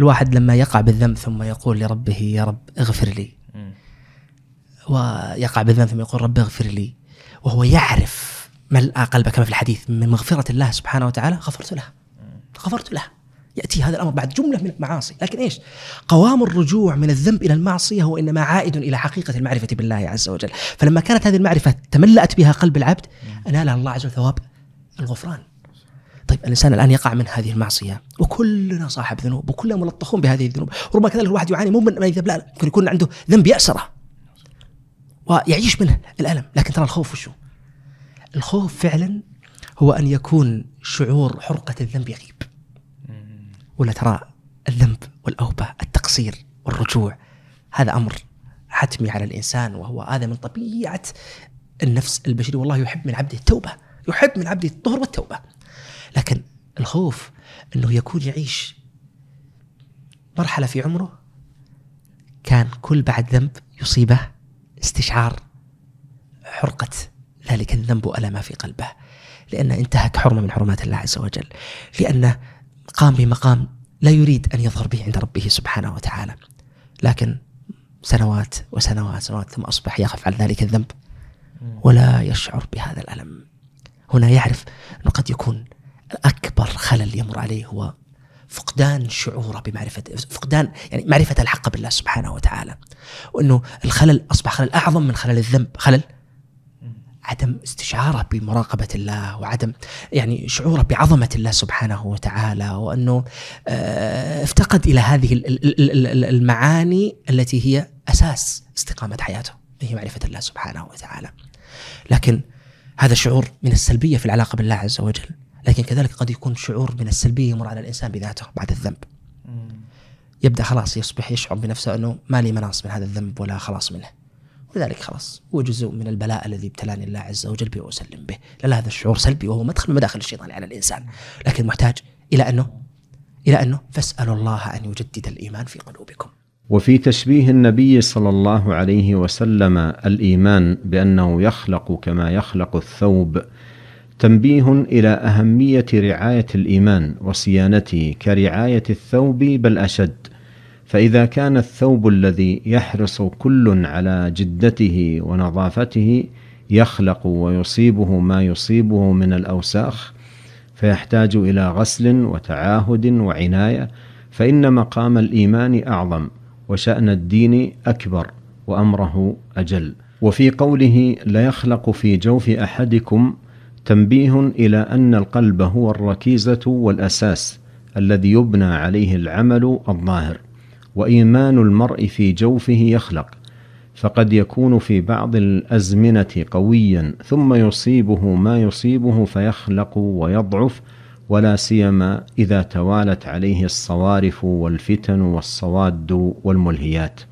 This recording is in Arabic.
الواحد لما يقع بالذنب ثم يقول لربه يا رب اغفر لي ويقع بالذنب ثم يقول رب اغفر لي وهو يعرف ملأ قلبه كما في الحديث من مغفرة الله سبحانه وتعالى غفرت له غفرت له يأتي هذا الأمر بعد جملة من المعاصي لكن إيش قوام الرجوع من الذنب إلى المعصية هو إنما عائد إلى حقيقة المعرفة بالله عز وجل فلما كانت هذه المعرفة تملأت بها قلب العبد أنالها الله عز وجل ثواب الغفران الانسان الان يقع من هذه المعصيه وكلنا صاحب ذنوب وكلنا ملطخون بهذه الذنوب ربما كذلك الواحد يعاني مو من الذنب لا ممكن يكون عنده ذنب ياسره ويعيش منه الالم لكن ترى الخوف وشو الخوف فعلا هو ان يكون شعور حرقه الذنب يغيب ولا ترى الذنب والاوبه التقصير والرجوع هذا امر حتمي على الانسان وهو هذا من طبيعه النفس البشري والله يحب من عبده التوبه يحب من عبده الطهر والتوبه لكن الخوف انه يكون يعيش مرحله في عمره كان كل بعد ذنب يصيبه استشعار حرقه ذلك الذنب والما في قلبه لأنه انتهك حرمه من حرمات الله عز وجل لانه قام بمقام لا يريد ان يظهر به عند ربه سبحانه وتعالى لكن سنوات وسنوات سنوات ثم اصبح يخف عن ذلك الذنب ولا يشعر بهذا الالم هنا يعرف انه قد يكون اكبر خلل يمر عليه هو فقدان شعوره بمعرفة فقدان يعني معرفة الحق بالله سبحانه وتعالى وأنه الخلل أصبح خلل أعظم من خلل الذنب خلل عدم استشعاره بمراقبة الله وعدم يعني شعوره بعظمة الله سبحانه وتعالى وأنه آه، افتقد إلى هذه المعاني التي هي أساس استقامة حياته هي معرفة الله سبحانه وتعالى لكن هذا شعور من السلبية في العلاقة بالله عز وجل لكن كذلك قد يكون شعور من السلبيه يمر على الانسان بذاته بعد الذنب يبدا خلاص يصبح يشعر بنفسه انه ما لي مناص من هذا الذنب ولا خلاص منه ولذلك خلاص هو جزء من البلاء الذي ابتلاني الله عز وجل به واسلم به لان هذا الشعور سلبي وهو مدخل من مداخل الشيطان على الانسان لكن محتاج الى انه الى انه فاسالوا الله ان يجدد الايمان في قلوبكم وفي تشبيه النبي صلى الله عليه وسلم الايمان بانه يخلق كما يخلق الثوب تنبيه الى اهميه رعايه الايمان وصيانته كرعايه الثوب بل اشد فاذا كان الثوب الذي يحرص كل على جدته ونظافته يخلق ويصيبه ما يصيبه من الاوساخ فيحتاج الى غسل وتعاهد وعنايه فان مقام الايمان اعظم وشان الدين اكبر وامره اجل وفي قوله ليخلق في جوف احدكم تنبيه الى ان القلب هو الركيزه والاساس الذي يبنى عليه العمل الظاهر وايمان المرء في جوفه يخلق فقد يكون في بعض الازمنه قويا ثم يصيبه ما يصيبه فيخلق ويضعف ولا سيما اذا توالت عليه الصوارف والفتن والصواد والملهيات